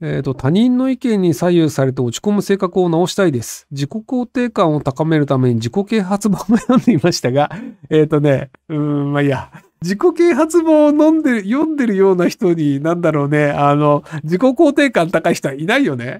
えっ、ー、と、他人の意見に左右されて落ち込む性格を直したいです。自己肯定感を高めるために自己啓発本を読んでいましたが、えっ、ー、とね、うーん、まあいいや。自己啓発本を飲んで、読んでるような人に、なんだろうね、あの、自己肯定感高い人はいないよね。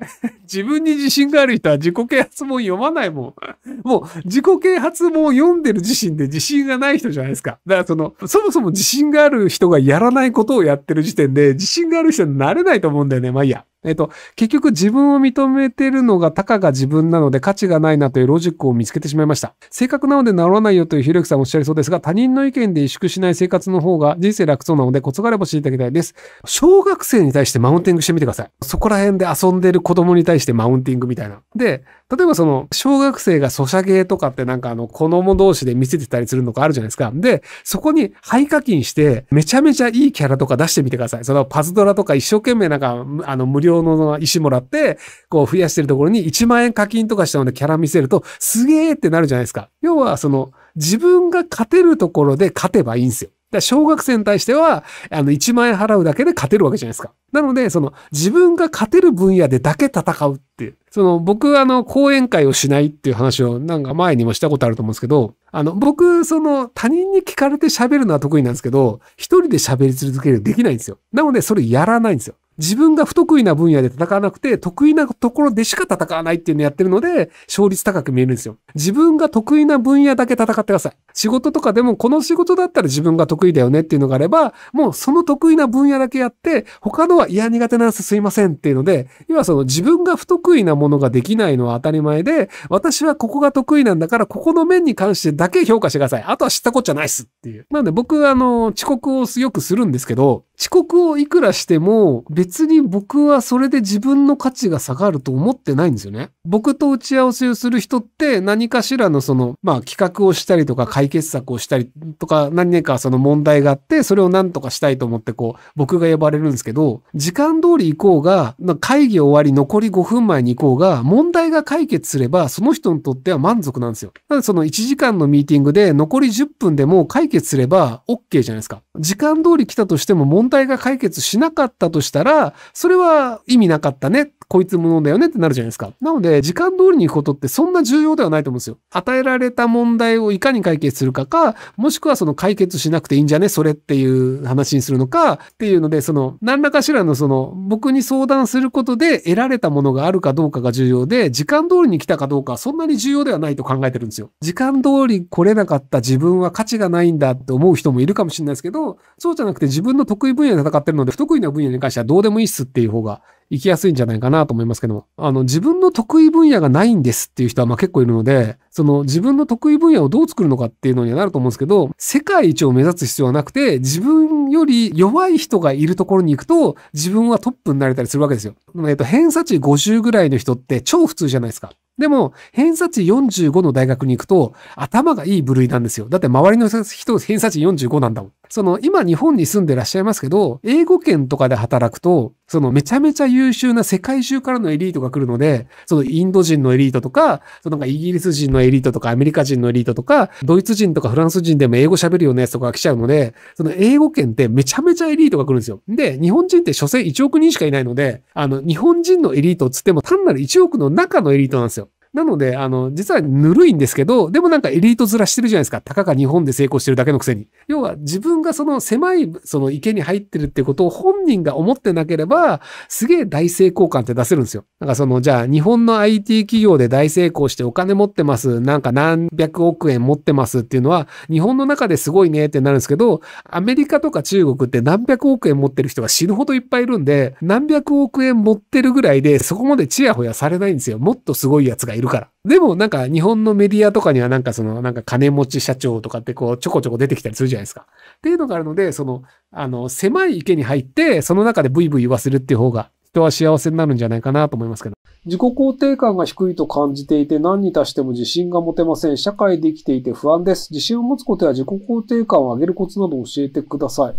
自分に自信がある人は自己啓発本読まないもん。もう自己啓発本を読んでる自身で自信がない人じゃないですか。だからその、そもそも自信がある人がやらないことをやってる時点で自信がある人になれないと思うんだよね。まあいいや。えっと、結局自分を認めてるのがたかが自分なので価値がないなというロジックを見つけてしまいました。正確なので治らないよというひろゆきさんおっしゃりそうですが、他人の意見で萎縮しない生活の方が人生楽そうなのでコツがあれば知りたいです。小学生に対してマウンティングしてみてください。そこら辺で遊んでる子供に対してマウンティングみたいな。で、例えばその、小学生がソシャゲとかってなんかあの、子供同士で見せてたりするのがあるじゃないですか。で、そこに廃課金して、めちゃめちゃいいキャラとか出してみてください。そのパズドラとか一生懸命なんか、あの、無料の石もらって、こう増やしてるところに1万円課金とかしたのでキャラ見せると、すげーってなるじゃないですか。要はその、自分が勝てるところで勝てばいいんですよ。小学生に対しては、あの、1万円払うだけで勝てるわけじゃないですか。なので、その、自分が勝てる分野でだけ戦うっていう。その、僕、あの、講演会をしないっていう話を、なんか前にもしたことあると思うんですけど、あの、僕、その、他人に聞かれて喋るのは得意なんですけど、一人で喋り続けるできないんですよ。なので、それやらないんですよ。自分が不得意な分野で戦わなくて、得意なところでしか戦わないっていうのをやってるので、勝率高く見えるんですよ。自分が得意な分野だけ戦ってください。仕事とかでも、この仕事だったら自分が得意だよねっていうのがあれば、もうその得意な分野だけやって、他のは嫌苦手なんですすいませんっていうので、今その自分が不得意なものができないのは当たり前で、私はここが得意なんだから、ここの面に関してだけ評価してください。あとは知ったこっちゃないっすっていう。なんで僕、あの、遅刻をよくするんですけど、遅刻をいくらしても、別別に僕はそれで自分の価値が下がると思ってないんですよね。僕と打ち合わせをする人って何かしらのその、まあ企画をしたりとか解決策をしたりとか何かその問題があって、それを何とかしたいと思ってこう、僕が呼ばれるんですけど、時間通り行こうが、会議終わり残り5分前に行こうが、問題が解決すればその人にとっては満足なんですよ。なのでその1時間のミーティングで残り10分でも解決すれば OK じゃないですか。時間通り来たとしても問題が解決しなかったとしたら、それは意味なかったね。こいつ無能だよねってなるじゃないですか。なので、で時間通りに行くことってそんな重要ではないと思うんですよ。与えられた問題をいかに解決するかか、もしくはその解決しなくていいんじゃねそれっていう話にするのか、っていうので、その何らかしらのその僕に相談することで得られたものがあるかどうかが重要で、時間通りに来たかどうかはそんなに重要ではないと考えてるんですよ。時間通り来れなかった自分は価値がないんだって思う人もいるかもしれないですけど、そうじゃなくて自分の得意分野で戦ってるので、不得意な分野に関してはどうでもいいっすっていう方が行きやすいんじゃないかなと思いますけども、あの、自分の得意分野がないんですっていう人はまあ結構いるので、その自分の得意分野をどう作るのかっていうのにはなると思うんですけど、世界一を目指す必要はなくて、自分より弱い人がいるところに行くと、自分はトップになれたりするわけですよ。えっと、偏差値50ぐらいの人って超普通じゃないですか。でも、偏差値45の大学に行くと、頭がいい部類なんですよ。だって周りの人、偏差値45なんだもん。その、今日本に住んでらっしゃいますけど、英語圏とかで働くと、そのめちゃめちゃ優秀な世界中からのエリートが来るので、そのインド人のエリートとか、そのなんかイギリス人のエリートとかアメリカ人のエリートとか、ドイツ人とかフランス人でも英語喋るようなやつとかが来ちゃうので、その英語圏ってめちゃめちゃエリートが来るんですよ。で、日本人って所詮1億人しかいないので、あの、日本人のエリートっつっても単なる1億の中のエリートなんですよ。なので、あの、実はぬるいんですけど、でもなんかエリート面してるじゃないですか。たかが日本で成功してるだけのくせに。要は自分がその狭い、その池に入ってるってことを本人が思ってなければ、すげえ大成功感って出せるんですよ。なんかその、じゃあ日本の IT 企業で大成功してお金持ってます。なんか何百億円持ってますっていうのは、日本の中ですごいねってなるんですけど、アメリカとか中国って何百億円持ってる人が死ぬほどいっぱいいるんで、何百億円持ってるぐらいで、そこまでチヤホヤされないんですよ。もっとすごいやつがいるから。でもなんか日本のメディアとかにはなんかそのなんか金持ち社長とかってこうちょこちょこ出てきたりするじゃないですか。っていうのがあるので、そのあの狭い池に入ってその中でブイブイ言わせるっていう方が人は幸せになるんじゃないかなと思いますけど。自己肯定感が低いと感じていて何に達しても自信が持てません。社会で生きていて不安です。自信を持つことや自己肯定感を上げるコツなど教えてください。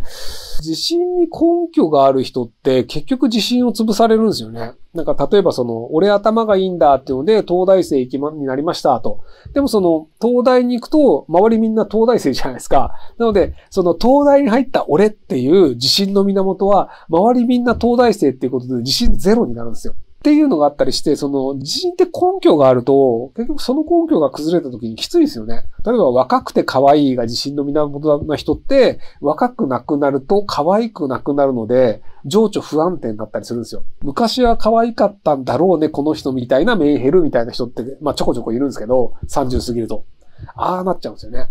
自信に根拠がある人って結局自信を潰されるんですよね。なんか例えばその、俺頭がいいんだっていうので、東大生行きま、になりましたと。でもその、東大に行くと、周りみんな東大生じゃないですか。なので、その東大に入った俺っていう自信の源は、周りみんな東大生っていうことで自信ゼロになるんですよ。っていうのがあったりして、その自信って根拠があると、結局その根拠が崩れた時にきついですよね。例えば若くて可愛いが自信の源な人って、若くなくなると可愛くなくなるので、情緒不安定になったりするんですよ。昔は可愛かったんだろうね、この人みたいなメンヘルみたいな人って、まあちょこちょこいるんですけど、30過ぎると。ああなっちゃうんですよね。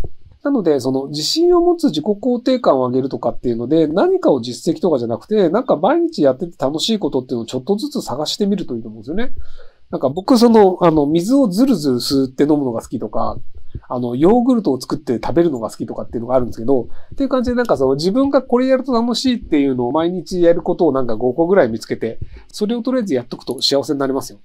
なので、その自信を持つ自己肯定感を上げるとかっていうので、何かを実績とかじゃなくて、なんか毎日やってて楽しいことっていうのをちょっとずつ探してみるといいと思うんですよね。なんか僕その、あの、水をずるずる吸って飲むのが好きとか、あの、ヨーグルトを作って食べるのが好きとかっていうのがあるんですけど、っていう感じでなんかその自分がこれやると楽しいっていうのを毎日やることをなんか5個ぐらい見つけて、それをとりあえずやっとくと幸せになりますよ。